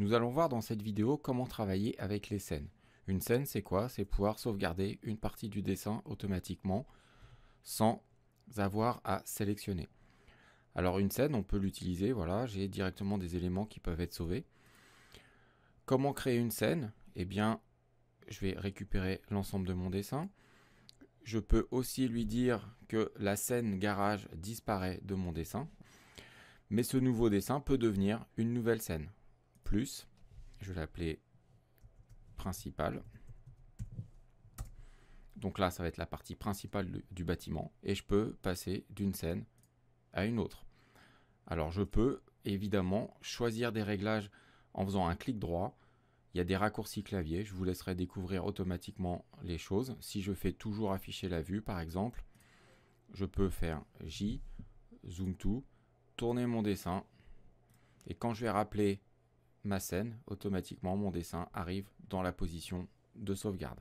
Nous allons voir dans cette vidéo comment travailler avec les scènes. Une scène, c'est quoi C'est pouvoir sauvegarder une partie du dessin automatiquement sans avoir à sélectionner. Alors une scène, on peut l'utiliser, voilà, j'ai directement des éléments qui peuvent être sauvés. Comment créer une scène Eh bien, je vais récupérer l'ensemble de mon dessin. Je peux aussi lui dire que la scène garage disparaît de mon dessin. Mais ce nouveau dessin peut devenir une nouvelle scène plus. Je vais l'appeler principal. Donc là, ça va être la partie principale du, bâtiment. Et je peux passer d'une scène à une autre. Alors je peux évidemment choisir des réglages en faisant un clic droit. Il y a des raccourcis clavier, je vous laisserai découvrir automatiquement les choses. Si je fais toujours afficher la vue par exemple, je peux faire J, zoom tout, tourner mon dessin. Et quand je vais rappeler ma scène, automatiquement mon dessin arrive dans la position de sauvegarde.